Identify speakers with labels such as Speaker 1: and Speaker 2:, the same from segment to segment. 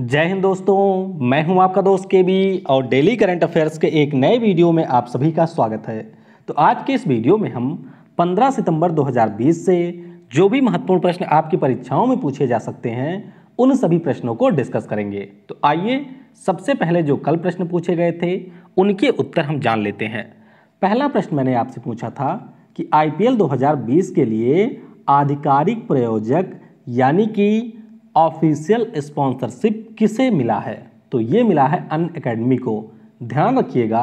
Speaker 1: जय हिंद दोस्तों मैं हूं आपका दोस्त के बी और डेली करंट अफेयर्स के एक नए वीडियो में आप सभी का स्वागत है तो आज के इस वीडियो में हम 15 सितंबर 2020 से जो भी महत्वपूर्ण प्रश्न आपकी परीक्षाओं में पूछे जा सकते हैं उन सभी प्रश्नों को डिस्कस करेंगे तो आइए सबसे पहले जो कल प्रश्न पूछे गए थे उनके उत्तर हम जान लेते हैं पहला प्रश्न मैंने आपसे पूछा था कि आई पी के लिए आधिकारिक प्रयोजक यानी कि ऑफिशियल स्पॉन्सरशिप किसे मिला है तो ये मिला है अन अकेडमी को ध्यान रखिएगा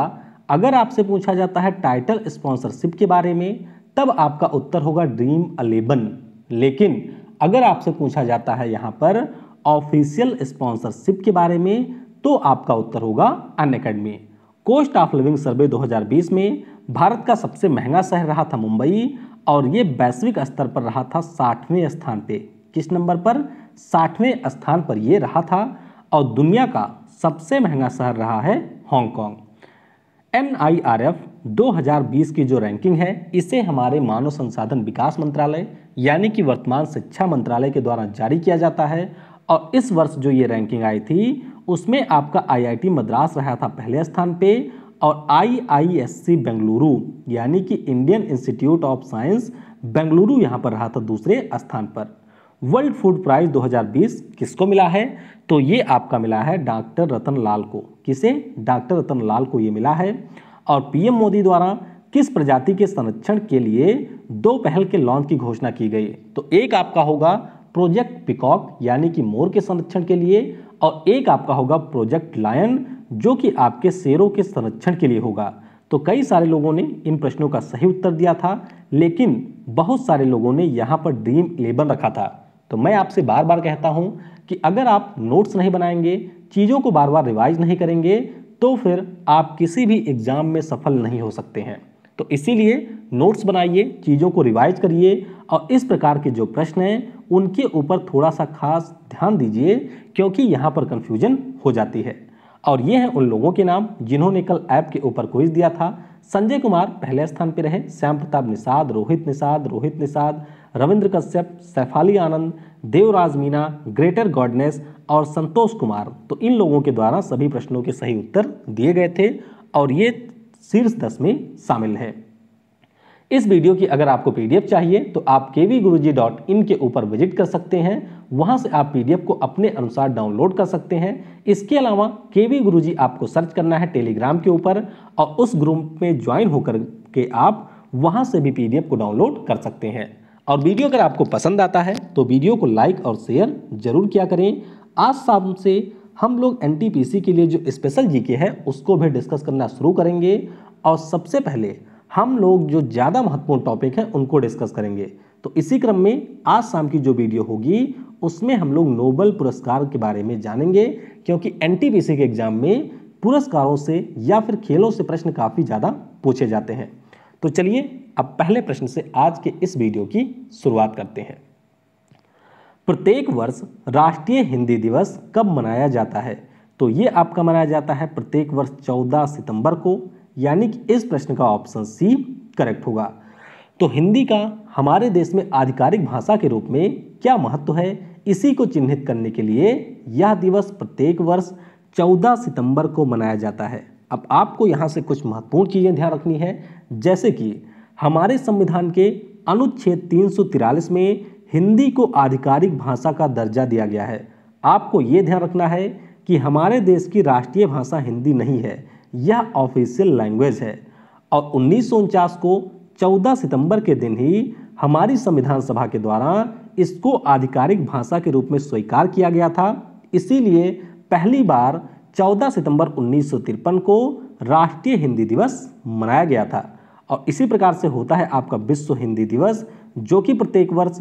Speaker 1: अगर आपसे पूछा जाता है टाइटल स्पॉन्सरशिप के बारे में तब आपका उत्तर होगा ड्रीम अलेवन लेकिन अगर आपसे पूछा जाता है यहाँ पर ऑफिशियल स्पॉन्सरशिप के बारे में तो आपका उत्तर होगा Unacademy cost of living survey 2020 में भारत का सबसे महंगा शहर रहा था मुंबई और ये वैश्विक स्तर पर रहा था साठवें स्थान पे किस नंबर पर साठवें स्थान पर ये रहा था और दुनिया का सबसे महंगा शहर रहा है Hong Kong N I R F 2020 की जो रैंकिंग है इसे हमारे मानव संसाधन विकास मंत्रालय यानी कि वर्तमान शिक्षा मंत्रालय के द्वारा जारी किया जाता है और इस वर्ष जो ये रैंकिंग आई थी उसमें आपका आईआईटी मद्रास रहा था पहले स्थान पे और आईआईएससी बेंगलुरु यानी कि Indian Institute of Science Bengaluru यहाँ पर रहा था दूसरे स्थान पर वर्ल्ड फूड प्राइज 2020 किसको मिला है तो ये आपका मिला है डॉक्टर रतन लाल को किसे डॉक्टर रतन लाल को ये मिला है और पीएम मोदी द्वारा किस प्रजाति के संरक्षण के लिए दो पहल के लॉन्च की घोषणा की गई तो एक आपका होगा प्रोजेक्ट पिकॉक यानी कि मोर के संरक्षण के लिए और एक आपका होगा प्रोजेक्ट लायन जो कि आपके शेरों के संरक्षण के लिए होगा तो कई सारे लोगों ने इन प्रश्नों का सही उत्तर दिया था लेकिन बहुत सारे लोगों ने यहाँ पर ड्रीम इलेवन रखा था तो मैं आपसे बार बार कहता हूँ कि अगर आप नोट्स नहीं बनाएंगे चीज़ों को बार बार रिवाइज नहीं करेंगे तो फिर आप किसी भी एग्ज़ाम में सफल नहीं हो सकते हैं तो इसीलिए नोट्स बनाइए चीज़ों को रिवाइज करिए और इस प्रकार के जो प्रश्न हैं उनके ऊपर थोड़ा सा खास ध्यान दीजिए क्योंकि यहाँ पर कन्फ्यूजन हो जाती है और ये हैं उन लोगों के नाम जिन्होंने कल ऐप के ऊपर क्विज दिया था संजय कुमार पहले स्थान पर रहे श्याम प्रताप निषाद रोहित निषाद रोहित निषाद रविंद्र कश्यप सैफाली आनंद देवराज मीना ग्रेटर गॉडनेस और संतोष कुमार तो इन लोगों के द्वारा सभी प्रश्नों के सही उत्तर दिए गए थे और ये शीर्ष दस में शामिल है इस वीडियो की अगर आपको पीडीएफ चाहिए तो आप के के ऊपर विजिट कर सकते हैं वहां से आप पीडीएफ को अपने अनुसार डाउनलोड कर सकते हैं इसके अलावा के वी आपको सर्च करना है टेलीग्राम के ऊपर और उस ग्रुप में ज्वाइन होकर के आप वहां से भी पीडीएफ को डाउनलोड कर सकते हैं और वीडियो अगर आपको पसंद आता है तो वीडियो को लाइक और शेयर जरूर किया करें आज शाम से हम लोग एन के लिए जो स्पेशल जीके है उसको भी डिस्कस करना शुरू करेंगे और सबसे पहले हम लोग जो ज़्यादा महत्वपूर्ण टॉपिक है उनको डिस्कस करेंगे तो इसी क्रम में आज शाम की जो वीडियो होगी उसमें हम लोग नोबल पुरस्कार के बारे में जानेंगे क्योंकि एन के एग्ज़ाम में पुरस्कारों से या फिर खेलों से प्रश्न काफ़ी ज़्यादा पूछे जाते हैं तो चलिए अब पहले प्रश्न से आज के इस वीडियो की शुरुआत करते हैं प्रत्येक वर्ष राष्ट्रीय हिंदी दिवस कब मनाया जाता है तो ये आपका मनाया जाता है प्रत्येक वर्ष 14 सितंबर को यानी कि इस प्रश्न का ऑप्शन सी करेक्ट होगा तो हिंदी का हमारे देश में आधिकारिक भाषा के रूप में क्या महत्व है इसी को चिन्हित करने के लिए यह दिवस प्रत्येक वर्ष 14 सितंबर को मनाया जाता है अब आपको यहाँ से कुछ महत्वपूर्ण चीज़ें ध्यान रखनी है जैसे कि हमारे संविधान के अनुच्छेद तीन में हिंदी को आधिकारिक भाषा का दर्जा दिया गया है आपको ये ध्यान रखना है कि हमारे देश की राष्ट्रीय भाषा हिंदी नहीं है यह ऑफिशियल लैंग्वेज है और उन्नीस को 14 सितंबर के दिन ही हमारी संविधान सभा के द्वारा इसको आधिकारिक भाषा के रूप में स्वीकार किया गया था इसीलिए पहली बार 14 सितंबर उन्नीस को राष्ट्रीय हिंदी दिवस मनाया गया था और इसी प्रकार से होता है आपका विश्व हिंदी दिवस जो कि प्रत्येक वर्ष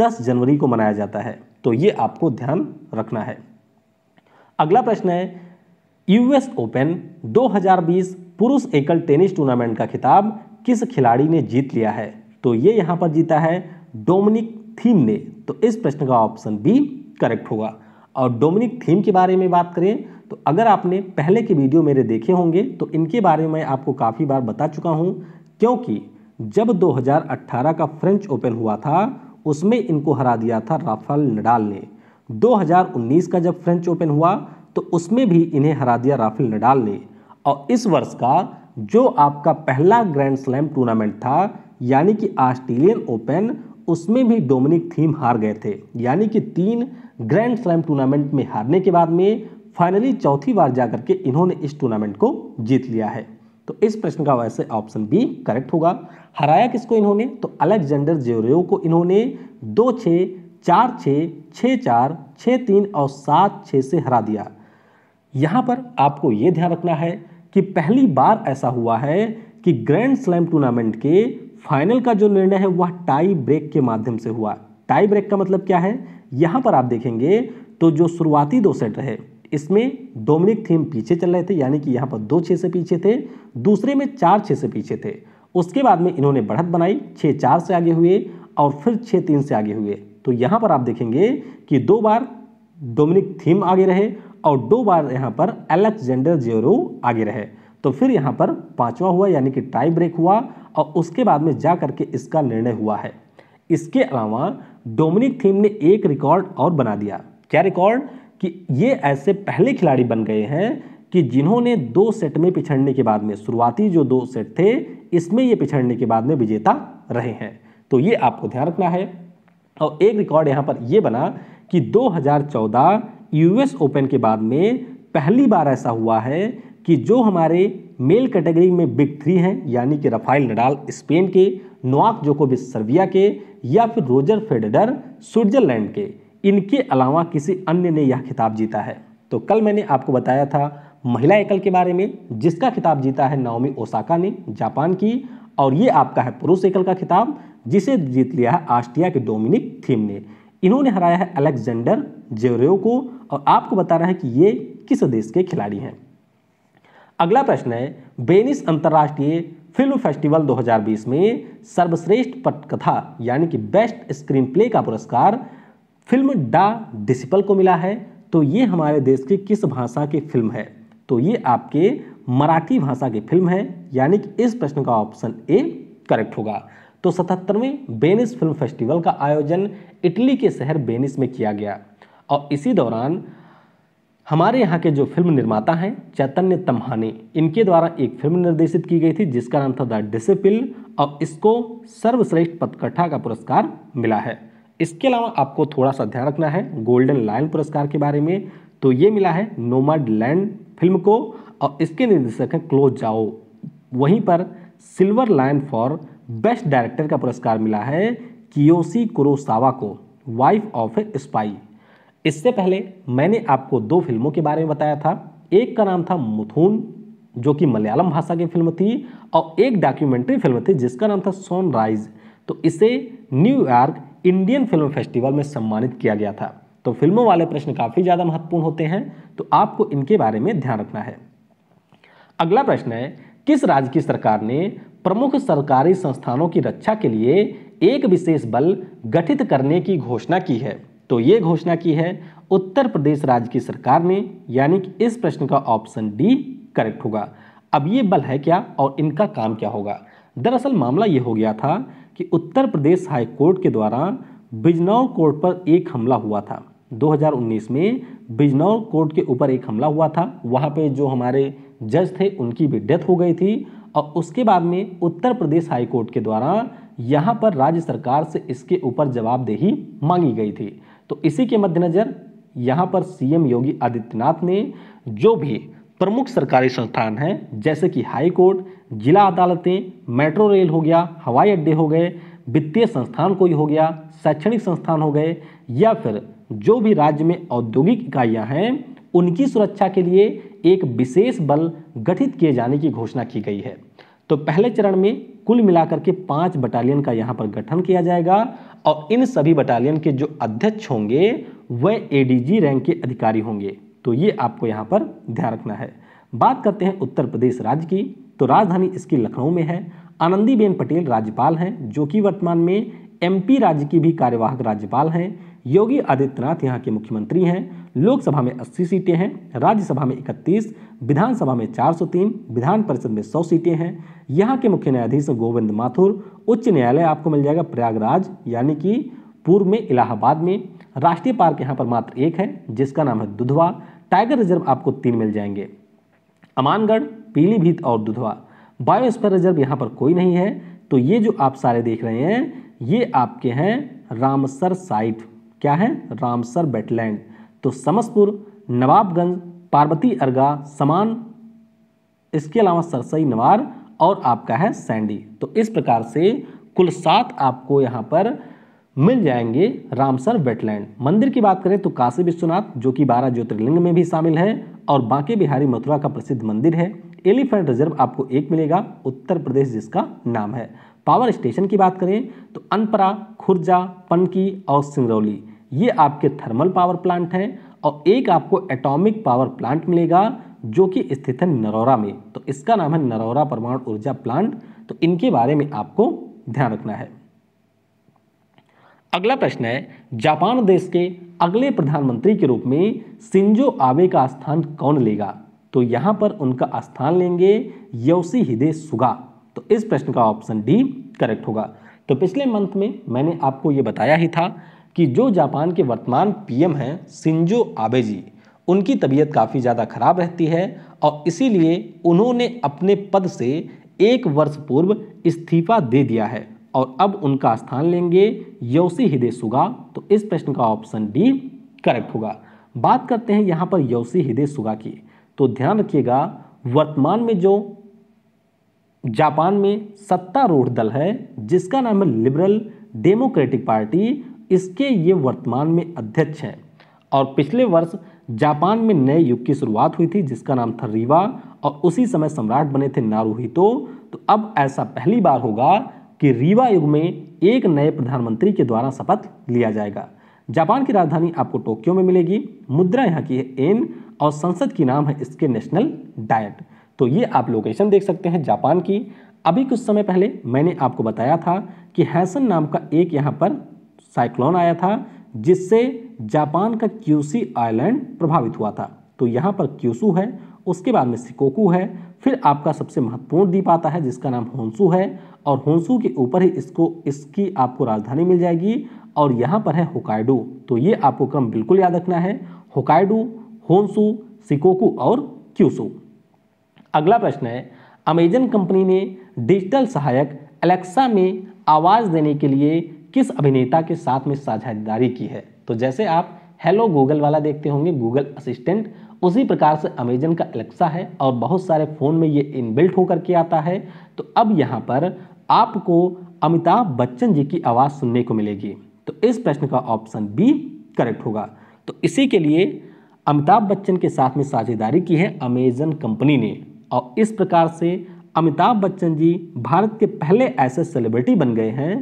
Speaker 1: 10 जनवरी को मनाया जाता है तो ये आपको ध्यान रखना है अगला प्रश्न है यूएस ओपन 2020 पुरुष एकल टेनिस टूर्नामेंट का खिताब किस खिलाड़ी ने जीत लिया है तो ये यहाँ पर जीता है डोमिनिक थीम ने तो इस प्रश्न का ऑप्शन बी करेक्ट होगा और डोमिनिक थीम के बारे में बात करें तो अगर आपने पहले के वीडियो मेरे देखे होंगे तो इनके बारे में आपको काफ़ी बार बता चुका हूँ क्योंकि जब 2018 का फ्रेंच ओपन हुआ था उसमें इनको हरा दिया था राफेल नडाल ने 2019 का जब फ्रेंच ओपन हुआ तो उसमें भी इन्हें हरा दिया राफेल नडाल ने और इस वर्ष का जो आपका पहला ग्रैंड स्लैम टूर्नामेंट था यानी कि ऑस्ट्रेलियन ओपन उसमें भी डोमिनिक थीम हार गए थे यानी कि तीन ग्रैंड स्लैम टूर्नामेंट में हारने के बाद में फाइनली चौथी बार जाकर के इन्होंने इस टूर्नामेंट को जीत लिया है तो इस प्रश्न का वैसे ऑप्शन बी करेक्ट होगा हराया किसको इन्होंने तो अलेक्जेंडर जेवरेव को इन्होंने दो छः चार छः छः चार छः तीन और सात छः से हरा दिया यहाँ पर आपको ये ध्यान रखना है कि पहली बार ऐसा हुआ है कि ग्रैंड स्लैम टूर्नामेंट के फाइनल का जो निर्णय है वह टाई ब्रेक के माध्यम से हुआ टाई ब्रेक का मतलब क्या है यहाँ पर आप देखेंगे तो जो शुरुआती दो सेट रहे इसमें डोमिनिक थीम पीछे चल रहे थे यानी कि यहाँ पर दो छः से पीछे थे दूसरे में चार छः से पीछे थे उसके बाद में इन्होंने बढ़त बनाई छः चार से आगे हुए और फिर छः तीन से आगे हुए तो यहाँ पर आप देखेंगे कि दो बार डोमिनिक थीम आगे रहे और दो बार यहाँ पर एलेक्जेंडर जेरो आगे रहे तो फिर यहाँ पर पांचवा हुआ यानी कि टाई ब्रेक हुआ और उसके बाद में जा करके इसका निर्णय हुआ है इसके अलावा डोमिनिक थीम ने एक रिकॉर्ड और बना दिया क्या रिकॉर्ड कि ये ऐसे पहले खिलाड़ी बन गए हैं कि जिन्होंने दो सेट में पिछड़ने के बाद में शुरुआती जो दो सेट थे इसमें ये पिछड़ने के बाद में विजेता रहे हैं तो ये आपको ध्यान रखना है और एक रिकॉर्ड यहाँ पर ये बना कि 2014 यूएस ओपन के बाद में पहली बार ऐसा हुआ है कि जो हमारे मेल कैटेगरी में बिग थ्री हैं यानी कि रफाइल नडाल स्पेन के नोआक जोकोविच सर्बिया के या फिर रोजर फेडर स्विट्जरलैंड के इनके अलावा किसी अन्य ने यह खिताब जीता है तो कल मैंने आपको बताया था महिला एकल के बारे में जिसका खिताब जीता है नाओमी ओसाका ने जापान की और ये आपका है पुरुष एकल का खिताब जिसे जीत लिया है आस्ट्रिया के डोमिनिक थीम ने इन्होंने हराया है अलेक्जेंडर जेवरेव को और आपको बता रहा है कि ये किस देश के खिलाड़ी हैं अगला प्रश्न है बेनिस अंतर्राष्ट्रीय फिल्म फेस्टिवल 2020 में सर्वश्रेष्ठ पटकथा यानी कि बेस्ट स्क्रीन प्ले का पुरस्कार फिल्म डा डिसिपल को मिला है तो ये हमारे देश की किस भाषा की फिल्म है तो ये आपके मराठी भाषा की फिल्म है यानी कि इस प्रश्न का ऑप्शन ए करेक्ट होगा तो सतहत्तरवें बेनिस फिल्म फेस्टिवल का आयोजन इटली के शहर बेनिस में किया गया और इसी दौरान हमारे यहाँ के जो फिल्म निर्माता हैं चैतन्य तम्हानी इनके द्वारा एक फिल्म निर्देशित की गई थी जिसका नाम था द डिसिपिल और इसको सर्वश्रेष्ठ पथकथा का पुरस्कार मिला है इसके अलावा आपको थोड़ा सा ध्यान रखना है गोल्डन लायन पुरस्कार के बारे में तो ये मिला है नोमाड लैंड फिल्म को और इसके निर्देशक हैं क्लोज जाओ वहीं पर silver lion for best director का पुरस्कार मिला है कियोसी कुरोसावा को वाइफ ऑफ ए स्पाई इससे पहले मैंने आपको दो फिल्मों के बारे में बताया था एक का नाम था मुथून जो कि मलयालम भाषा की फिल्म थी और एक डॉक्यूमेंट्री फिल्म थी जिसका नाम था सनराइज तो इसे न्यूयॉर्क इंडियन फिल्म फेस्टिवल में सम्मानित किया गया था तो फिल्मों वाले प्रश्न काफ़ी ज़्यादा महत्वपूर्ण होते हैं तो आपको इनके बारे में ध्यान रखना है अगला प्रश्न है किस राज्य की सरकार ने प्रमुख सरकारी संस्थानों की रक्षा के लिए एक विशेष बल गठित करने की घोषणा की है तो ये घोषणा की है उत्तर प्रदेश राज्य की सरकार ने यानी कि इस प्रश्न का ऑप्शन डी करेक्ट होगा अब ये बल है क्या और इनका काम क्या होगा दरअसल मामला ये हो गया था कि उत्तर प्रदेश हाई कोर्ट के द्वारा बिजनौर कोर्ट पर एक हमला हुआ था 2019 में बिजनौर कोर्ट के ऊपर एक हमला हुआ था वहाँ पे जो हमारे जज थे उनकी भी डेथ हो गई थी और उसके बाद में उत्तर प्रदेश हाई कोर्ट के द्वारा यहाँ पर राज्य सरकार से इसके ऊपर जवाबदेही मांगी गई थी तो इसी के मद्देनज़र यहाँ पर सीएम योगी आदित्यनाथ ने जो भी प्रमुख सरकारी संस्थान हैं जैसे कि हाई कोर्ट जिला अदालतें मेट्रो रेल हो गया हवाई अड्डे हो गए वित्तीय संस्थान कोई हो गया शैक्षणिक संस्थान हो गए या फिर जो भी राज्य में औद्योगिक इकाइयाँ हैं उनकी सुरक्षा के लिए एक विशेष बल गठित किए जाने की घोषणा की गई है तो पहले चरण में कुल मिलाकर के पाँच बटालियन का यहाँ पर गठन किया जाएगा और इन सभी बटालियन के जो अध्यक्ष होंगे वह एडीजी रैंक के अधिकारी होंगे तो ये आपको यहाँ पर ध्यान रखना है बात करते हैं उत्तर प्रदेश राज्य की तो राजधानी इसकी लखनऊ में है आनंदीबेन पटेल राज्यपाल हैं जो कि वर्तमान में एमपी राज्य की भी कार्यवाहक राज्यपाल हैं योगी आदित्यनाथ यहाँ के मुख्यमंत्री हैं लोकसभा में 80 सीटें हैं राज्यसभा में 31, विधानसभा में 403, विधान परिषद में 100 सीटें हैं यहाँ के मुख्य न्यायाधीश गोविंद माथुर उच्च न्यायालय आपको मिल जाएगा प्रयागराज यानी कि पूर्व में इलाहाबाद में राष्ट्रीय पार्क यहाँ पर मात्र एक है जिसका नाम है दुधवा टाइगर रिजर्व आपको तीन मिल जाएंगे अमानगढ़ पीलीभीत और दुधवा बायोस्फीयर रिजर्व यहाँ पर कोई नहीं है तो ये जो आप सारे देख रहे हैं ये आपके हैं रामसर साइट क्या है रामसर बेटलैंड तो समसपुर नवाबगंज पार्वती अरगा समान इसके अलावा सरसई नवार और आपका है सैंडी तो इस प्रकार से कुल सात आपको यहाँ पर मिल जाएंगे रामसर वेटलैंड मंदिर की बात करें तो काशी विश्वनाथ जो कि बारह ज्योतिर्लिंग में भी शामिल है और बांके बिहारी मथुरा का प्रसिद्ध मंदिर है एलिफेंट रिजर्व आपको एक मिलेगा उत्तर प्रदेश जिसका नाम है पावर स्टेशन की बात करें तो अनपरा खुर्जा पनकी और सिंगरौली ये आपके थर्मल पावर प्लांट हैं और एक आपको एटॉमिक पावर प्लांट मिलेगा जो कि स्थित है नरौरा में तो इसका नाम है नरौरा परमाणु ऊर्जा प्लांट तो इनके बारे में आपको ध्यान रखना है अगला प्रश्न है जापान देश के अगले प्रधानमंत्री के रूप में सिंजो आबे का स्थान कौन लेगा तो यहाँ पर उनका स्थान लेंगे योशी हिदे सुगा तो इस प्रश्न का ऑप्शन डी करेक्ट होगा तो पिछले मंथ में मैंने आपको ये बताया ही था कि जो जापान के वर्तमान पीएम हैं सिंजो आबे जी उनकी तबीयत काफ़ी ज़्यादा खराब रहती है और इसीलिए उन्होंने अपने पद से एक वर्ष पूर्व इस्तीफा दे दिया है और अब उनका स्थान लेंगे यौसी हिदे सुगा तो इस प्रश्न का ऑप्शन डी करेक्ट होगा बात करते हैं यहाँ पर योशी सुगा की तो ध्यान रखिएगा वर्तमान में जो जापान में सत्तारूढ़ दल है जिसका नाम है लिबरल डेमोक्रेटिक पार्टी इसके ये वर्तमान में अध्यक्ष हैं और पिछले वर्ष जापान में नए युग की शुरुआत हुई थी जिसका नाम था रीवा और उसी समय सम्राट बने थे नारूहितो तो अब ऐसा पहली बार होगा कि रीवा युग में एक नए प्रधानमंत्री के द्वारा शपथ लिया जाएगा जापान की राजधानी आपको टोक्यो में मिलेगी मुद्रा यहाँ की है एन और संसद की नाम है इसके नेशनल डायट तो ये आप लोकेशन देख सकते हैं जापान की अभी कुछ समय पहले मैंने आपको बताया था कि हैसन नाम का एक यहाँ पर साइक्लोन आया था जिससे जापान का क्यूसी आइलैंड प्रभावित हुआ था तो यहाँ पर क्यूसू है उसके बाद में सिकोकू है फिर आपका सबसे महत्वपूर्ण द्वीप आता है जिसका नाम होंसू है और होंसू के ऊपर ही इसको इसकी आपको राजधानी मिल जाएगी और यहाँ पर है होकाइडो तो ये आपको क्रम बिल्कुल याद रखना है होकाइडो होंसू सिकोकू और क्यूसू अगला प्रश्न है अमेजन कंपनी ने डिजिटल सहायक एलेक्सा में आवाज़ देने के लिए किस अभिनेता के साथ में साझेदारी की है तो जैसे आप हेलो गूगल वाला देखते होंगे गूगल असिस्टेंट उसी प्रकार से अमेजन का एलेक्सा है और बहुत सारे फ़ोन में ये इनबिल्ट होकर के आता है तो अब यहाँ पर आपको अमिताभ बच्चन जी की आवाज़ सुनने को मिलेगी तो इस प्रश्न का ऑप्शन बी करेक्ट होगा तो इसी के लिए अमिताभ बच्चन के साथ में साझेदारी की है अमेजन कंपनी ने और इस प्रकार से अमिताभ बच्चन जी भारत के पहले ऐसे सेलिब्रिटी बन गए हैं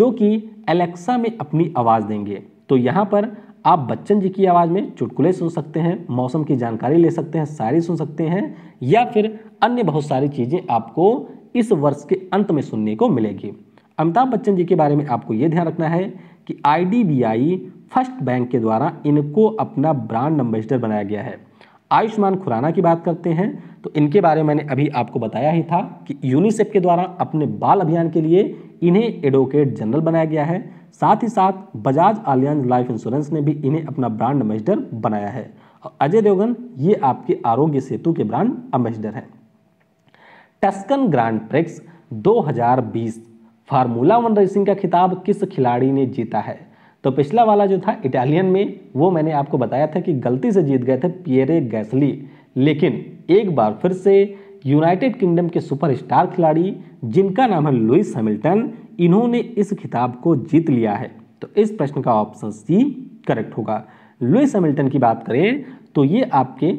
Speaker 1: जो कि एलेक्सा में अपनी आवाज़ देंगे तो यहाँ पर आप बच्चन जी की आवाज़ में चुटकुले सुन सकते हैं मौसम की जानकारी ले सकते हैं शायरी सुन सकते हैं या फिर अन्य बहुत सारी चीज़ें आपको इस वर्ष के अंत में सुनने को मिलेगी अमिताभ बच्चन जी के बारे में आपको ये ध्यान रखना है कि आई फर्स्ट बैंक के द्वारा इनको अपना ब्रांड एम्बेसडर बनाया गया है आयुष्मान खुराना की बात करते हैं तो इनके बारे में मैंने अभी आपको बताया ही था कि यूनिसेफ के द्वारा अपने बाल अभियान के लिए इन्हें एडवोकेट जनरल बनाया गया है साथ ही साथ बजाज आलियांज लाइफ इंश्योरेंस ने भी इन्हें अपना ब्रांड एम्बेसडर बनाया है और अजय देवगन ये आपके आरोग्य सेतु के ब्रांड एम्बेसडर हैं Tuscan Grand Prix 2020 formula one racing का खिताब किस खिलाड़ी ने जीता है तो पिछला वाला जो था इटालियन में वो मैंने आपको बताया था कि गलती से जीत गए थे पियरे गैसली लेकिन एक बार फिर से यूनाइटेड किंगडम के सुपरस्टार खिलाड़ी जिनका नाम है लुइस हैमिल्टन इन्होंने इस खिताब को जीत लिया है तो इस प्रश्न का ऑप्शन सी करेक्ट होगा लुइस हैमिल्टन की बात करें तो ये आपके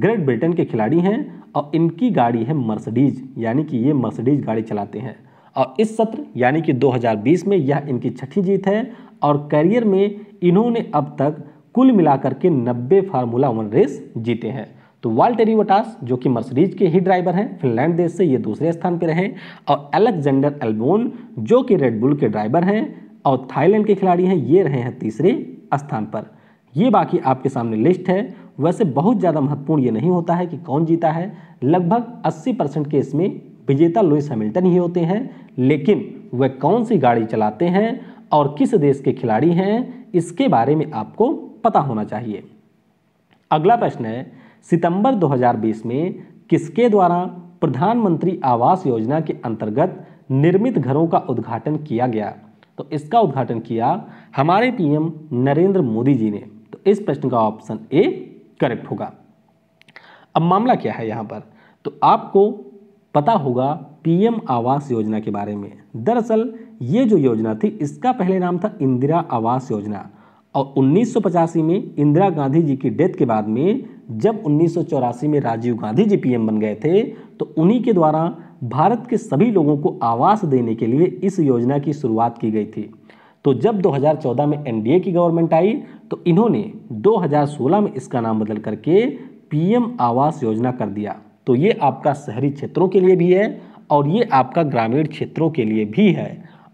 Speaker 1: ग्रेट ब्रिटेन के खिलाड़ी हैं और इनकी गाड़ी है मर्सडीज यानी कि ये मर्सडीज गाड़ी चलाते हैं और इस सत्र यानी कि 2020 में यह इनकी छठी जीत है और करियर में इन्होंने अब तक कुल मिलाकर के 90 फार्मूला वन रेस जीते हैं तो वाल्टेरी वोटास जो कि मर्सडीज के ही ड्राइवर हैं फिनलैंड देश से ये दूसरे स्थान पर रहे और एलेक्जेंडर एल्बोन जो कि रेडबुल के ड्राइवर हैं और थाईलैंड के खिलाड़ी हैं ये रहे हैं तीसरे स्थान पर ये बाकी आपके सामने लिस्ट है वैसे बहुत ज़्यादा महत्वपूर्ण ये नहीं होता है कि कौन जीता है लगभग 80 परसेंट के इसमें विजेता लुइस हैमिल्टन ही होते हैं लेकिन वह कौन सी गाड़ी चलाते हैं और किस देश के खिलाड़ी हैं इसके बारे में आपको पता होना चाहिए अगला प्रश्न है सितंबर 2020 में किसके द्वारा प्रधानमंत्री आवास योजना के अंतर्गत निर्मित घरों का उद्घाटन किया गया तो इसका उद्घाटन किया हमारे पीएम नरेंद्र मोदी जी ने तो इस प्रश्न का ऑप्शन ए करेक्ट होगा अब मामला क्या है यहाँ पर तो आपको पता होगा पीएम आवास योजना के बारे में दरअसल ये जो योजना थी इसका पहले नाम था इंदिरा आवास योजना और उन्नीस में इंदिरा गांधी जी की डेथ के बाद में जब उन्नीस में राजीव गांधी जी पीएम बन गए थे तो उन्हीं के द्वारा भारत के सभी लोगों को आवास देने के लिए इस योजना की शुरुआत की गई थी तो जब 2014 में एनडीए की गवर्नमेंट आई तो इन्होंने 2016 में इसका नाम बदल करके पीएम आवास योजना कर दिया तो ये आपका शहरी क्षेत्रों के लिए भी है और ये आपका ग्रामीण क्षेत्रों के लिए भी है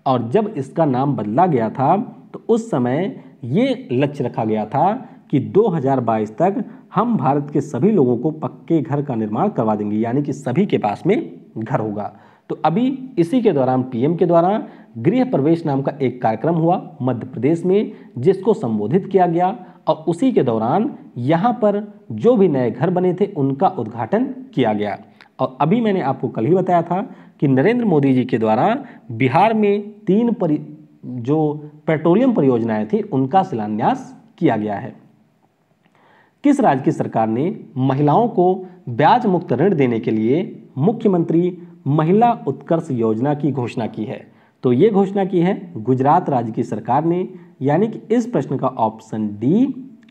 Speaker 1: और जब इसका नाम बदला गया था तो उस समय ये लक्ष्य रखा गया था कि 2022 तक हम भारत के सभी लोगों को पक्के घर का निर्माण करवा देंगे यानी कि सभी के पास में घर होगा तो अभी इसी के दौरान पीएम के द्वारा गृह प्रवेश नाम का एक कार्यक्रम हुआ मध्य प्रदेश में जिसको संबोधित किया गया और उसी के दौरान यहाँ पर जो भी नए घर बने थे उनका उद्घाटन किया गया और अभी मैंने आपको कल ही बताया था कि नरेंद्र मोदी जी के द्वारा बिहार में तीन परि जो पेट्रोलियम परियोजनाएं थी उनका शिलान्यास किया गया है किस राज्य की सरकार ने महिलाओं को ब्याज मुक्त ऋण देने के लिए मुख्यमंत्री महिला उत्कर्ष योजना की घोषणा की है तो ये घोषणा की है गुजरात राज्य की सरकार ने यानी कि इस प्रश्न का ऑप्शन डी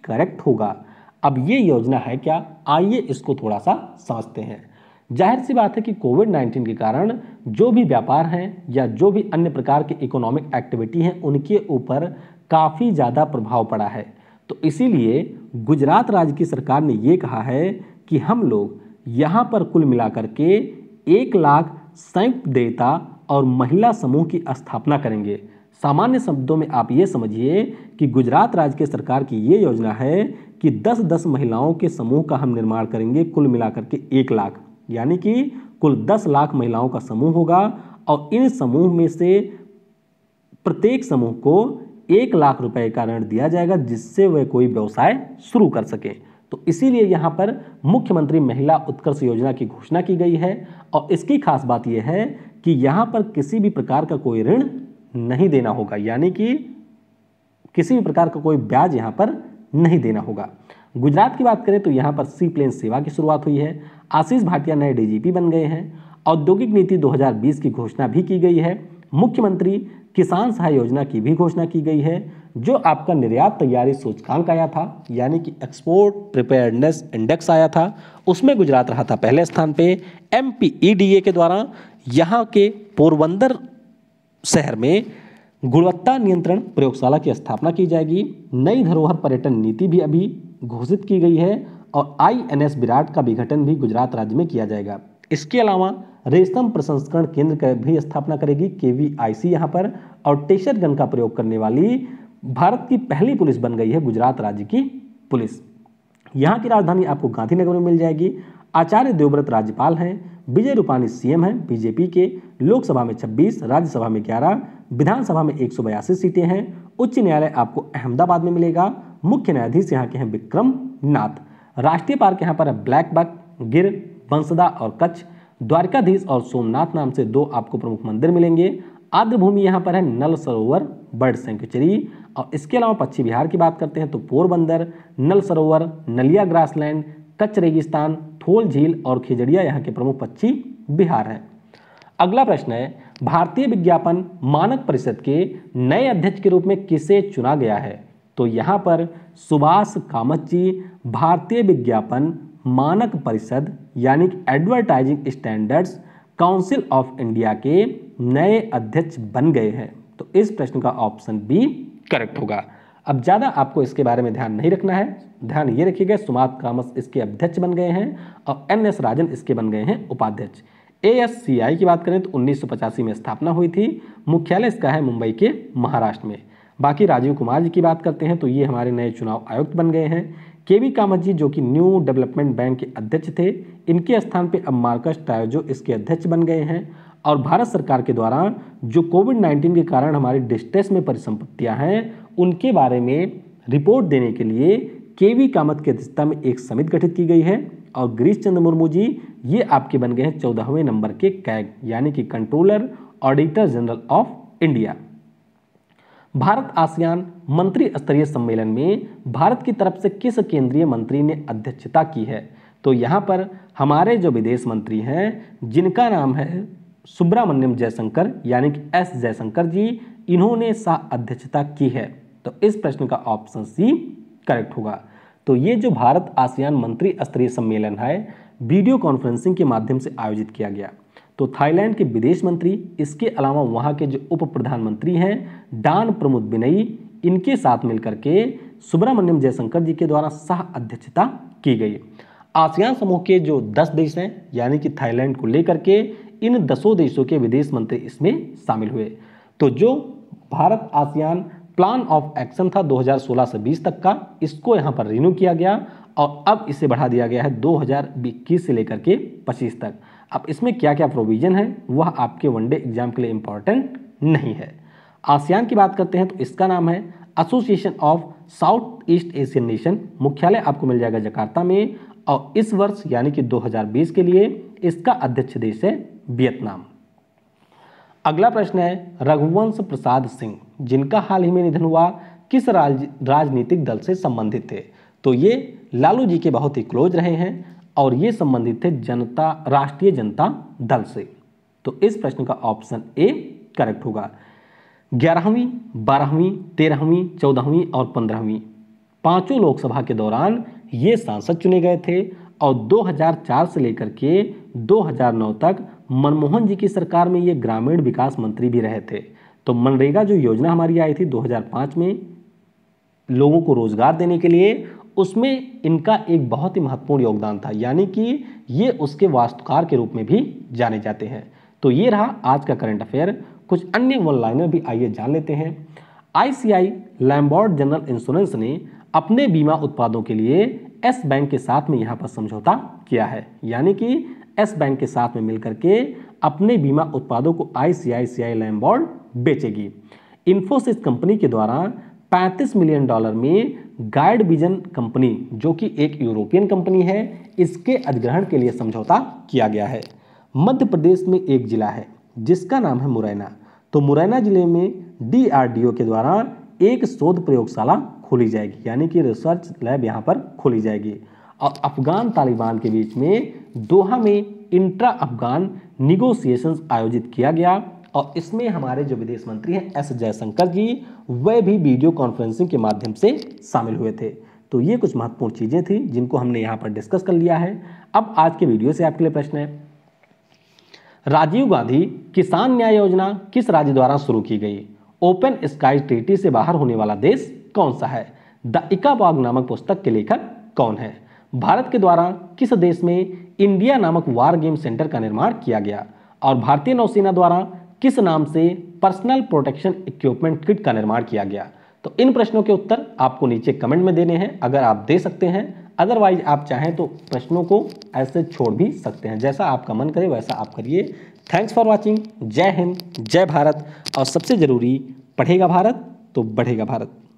Speaker 1: करेक्ट होगा अब ये योजना है क्या आइए इसको थोड़ा सा समझते हैं जाहिर सी बात है कि कोविड 19 के कारण जो भी व्यापार हैं या जो भी अन्य प्रकार के इकोनॉमिक एक्टिविटी हैं उनके ऊपर काफ़ी ज़्यादा प्रभाव पड़ा है तो इसीलिए गुजरात राज्य की सरकार ने ये कहा है कि हम लोग यहाँ पर कुल मिलाकर के एक लाख संयुक्त देवता और महिला समूह की स्थापना करेंगे सामान्य शब्दों में आप ये समझिए कि गुजरात राज्य के सरकार की ये योजना है कि 10-10 महिलाओं के समूह का हम निर्माण करेंगे कुल मिलाकर के एक लाख यानी कि कुल 10 लाख महिलाओं का समूह होगा और इन समूह में से प्रत्येक समूह को एक लाख रुपए का ऋण दिया जाएगा जिससे वे कोई व्यवसाय शुरू कर सके तो इसीलिए यहाँ पर मुख्यमंत्री महिला उत्कर्ष योजना की घोषणा की गई है और इसकी खास बात यह है कि यहाँ पर किसी भी प्रकार का कोई ऋण नहीं देना होगा यानी कि किसी भी प्रकार का कोई ब्याज यहाँ पर नहीं देना होगा गुजरात की बात करें तो यहाँ पर सी प्लेन सेवा की शुरुआत हुई है आशीष भाटिया नए डीजीपी बन गए हैं औद्योगिक नीति 2020 की घोषणा भी की गई है मुख्यमंत्री किसान सहाय योजना की भी घोषणा की गई है जो आपका निर्यात तैयारी सूचकांक आया था यानी कि एक्सपोर्ट प्रिपेयरनेस इंडेक्स आया था उसमें गुजरात रहा था पहले स्थान पे एम e के द्वारा यहाँ के पोरबंदर शहर में गुणवत्ता नियंत्रण प्रयोगशाला की स्थापना की जाएगी नई धरोहर पर्यटन नीति भी अभी घोषित की गई है और आईएनएस विराट का विघटन भी गुजरात राज्य में किया जाएगा इसके अलावा रेशम प्रसंस्करण केंद्र का भी स्थापना करेगी के वी आई सी यहाँ पर और टेशर गन का प्रयोग करने वाली भारत की पहली पुलिस बन गई है गुजरात राज्य की पुलिस यहाँ की राजधानी आपको गांधीनगर में मिल जाएगी आचार्य देवव्रत राज्यपाल हैं विजय रूपानी सीएम हैं बीजेपी के लोकसभा में 26 राज्यसभा में 11 विधानसभा में एक सीटें हैं उच्च न्यायालय आपको अहमदाबाद में मिलेगा मुख्य न्यायाधीश यहाँ के हैं विक्रम नाथ राष्ट्रीय पार्क यहाँ पर है ब्लैक बक गिर बंसदा और कच्छ द्वारकाधीश और सोमनाथ नाम से दो आपको प्रमुख मंदिर मिलेंगे आर्द्र भूमि यहाँ पर है नल सरोवर बर्ड सेंचुरी और इसके अलावा पश्चिम बिहार की बात करते हैं तो पोरबंदर नल सरोवर नलिया ग्रासलैंड कच्छ रेगिस्तान थोल झील और खिजड़िया यहाँ के प्रमुख पक्षी बिहार हैं अगला प्रश्न है भारतीय विज्ञापन मानक परिषद के नए अध्यक्ष के रूप में किसे चुना गया है तो यहाँ पर सुभाष कामत जी भारतीय विज्ञापन मानक परिषद यानी Advertising Standards Council of India के नए अध्यक्ष बन गए हैं तो इस प्रश्न का ऑप्शन बी करेक्ट होगा अब ज़्यादा आपको इसके बारे में ध्यान नहीं रखना है ध्यान ये रखिएगा सुमात कामस इसके अध्यक्ष बन गए हैं और एन एस राजन इसके बन गए हैं उपाध्यक्ष ए एस सी आई की बात करें तो पचासी में स्थापना हुई थी मुख्यालय इसका है मुंबई के महाराष्ट्र में बाकी राजीव कुमार जी की बात करते हैं तो ये हमारे नए चुनाव आयुक्त बन गए हैं के वी कामत जी जो कि न्यू डेवलपमेंट बैंक के अध्यक्ष थे इनके स्थान पर अब मार्कस टायोजो इसके अध्यक्ष बन गए हैं और भारत सरकार के द्वारा जो कोविड 19 के कारण हमारे डिस्ट्रेस में परिसंपत्तियां हैं उनके बारे में रिपोर्ट देने के लिए के वी कामत की अध्यक्षता में एक समिति गठित की गई है और गिरीश चंद्र मुर्मू जी ये आपके बन गए हैं चौदहवें नंबर के कैग यानी कि Controller Auditor General of India Bharat ASEAN मंत्री स्तरीय सम्मेलन में भारत की तरफ से किस केंद्रीय मंत्री ने अध्यक्षता की है तो यहाँ पर हमारे जो विदेश मंत्री हैं जिनका नाम है सुब्रमण्यम जयशंकर यानी कि एस जयशंकर जी इन्होंने सह अध्यक्षता की है तो इस प्रश्न का ऑप्शन सी करेक्ट होगा तो ये जो भारत आसियान मंत्री स्तरीय सम्मेलन है वीडियो कॉन्फ्रेंसिंग के माध्यम से आयोजित किया गया तो थाईलैंड के विदेश मंत्री इसके अलावा वहाँ के जो उप प्रधानमंत्री हैं डान प्रमोद बिनई इनके साथ मिलकर के सुब्रमण्यम जयशंकर जी के द्वारा सह अध्यक्षता की गई आसियान समूह के जो 10 देश हैं यानी कि थाईलैंड को लेकर के इन दसों देशों के विदेश मंत्री इसमें शामिल हुए तो जो Bharat ASEAN plan of action था 2016 से 20 तक का इसको यहां पर रिन्यू किया गया और अब इसे बढ़ा दिया गया है 2021 से लेकर के 25 तक अब इसमें क्या क्या प्रोविज़न है वह आपके वनडे एग्जाम के लिए इम्पॉर्टेंट नहीं है आसियान की बात करते हैं तो इसका नाम है Association of South East Asian Nation मुख्यालय आपको मिल जाएगा जकार्ता में और इस वर्ष यानी कि 2020 के लिए इसका अध्यक्ष देश है वियतनाम अगला प्रश्न है रघुवंश प्रसाद सिंह जिनका हाल ही में निधन हुआ किस राज राजनीतिक दल से संबंधित थे तो ये लालू जी के बहुत ही क्लोज रहे हैं और ये संबंधित थे जनता राष्ट्रीय जनता दल से तो इस प्रश्न का ऑप्शन ए करेक्ट होगा ग्यारहवीं बारहवीं तेरहवीं चौदहवीं और पंद्रहवीं पांचों लोकसभा के दौरान ये सांसद चुने गए थे और 2004 से लेकर के 2009 तक मनमोहन जी की सरकार में ये ग्रामीण विकास मंत्री भी रहे थे तो मनरेगा जो योजना हमारी आई थी 2005 में लोगों को रोजगार देने के लिए उसमें इनका एक बहुत ही महत्वपूर्ण योगदान था यानी कि ये उसके वास्तुकार के रूप में भी जाने जाते हैं तो ये रहा आज का करंट अफेयर कुछ अन्य वन लाइनर भी आइए जान लेते हैं आईसीआई लैम्बॉर्ड जनरल इंश्योरेंस ने अपने बीमा उत्पादों के लिए एस बैंक के साथ में यहाँ पर समझौता किया है यानी कि एस बैंक के साथ में मिलकर के अपने बीमा उत्पादों को आई सी आई सी आई बेचेगी इन्फोसिस कंपनी के द्वारा 35 मिलियन डॉलर में गाइड विजन कंपनी जो कि एक यूरोपियन कंपनी है इसके अधिग्रहण के लिए समझौता किया गया है मध्य प्रदेश में एक जिला है जिसका नाम है मुरैना तो मुरैना जिले में डीआरडीओ के द्वारा एक शोध प्रयोगशाला खोली जाएगी यानी कि रिसर्च लैब यहाँ पर खोली जाएगी और अफगान तालिबान के बीच में दोहा में इंट्रा अफगान निगोसिएशंस आयोजित किया गया और इसमें हमारे जो विदेश मंत्री हैं एस जयशंकर जी वह भी वीडियो कॉन्फ्रेंसिंग के माध्यम से शामिल हुए थे तो ये कुछ महत्वपूर्ण चीज़ें थी जिनको हमने यहाँ पर डिस्कस कर लिया है अब आज के वीडियो से आपके लिए प्रश्न है राजीव गांधी किसान न्याय योजना किस राज्य द्वारा शुरू की गई ओपन स्काई ट्रीटी से बाहर होने वाला देश कौन सा है द इकाबाग नामक पुस्तक के लेखक कौन है भारत के द्वारा किस देश में इंडिया नामक वार गेम सेंटर का निर्माण किया गया और भारतीय नौसेना द्वारा किस नाम से पर्सनल प्रोटेक्शन इक्विपमेंट किट का निर्माण किया गया तो इन प्रश्नों के उत्तर आपको नीचे कमेंट में देने हैं अगर आप दे सकते हैं अदरवाइज आप चाहें तो प्रश्नों को ऐसे छोड़ भी सकते हैं जैसा आपका मन करे वैसा आप करिए थैंक्स फॉर वॉचिंग जय हिंद जय भारत और सबसे ज़रूरी पढ़ेगा भारत तो बढ़ेगा भारत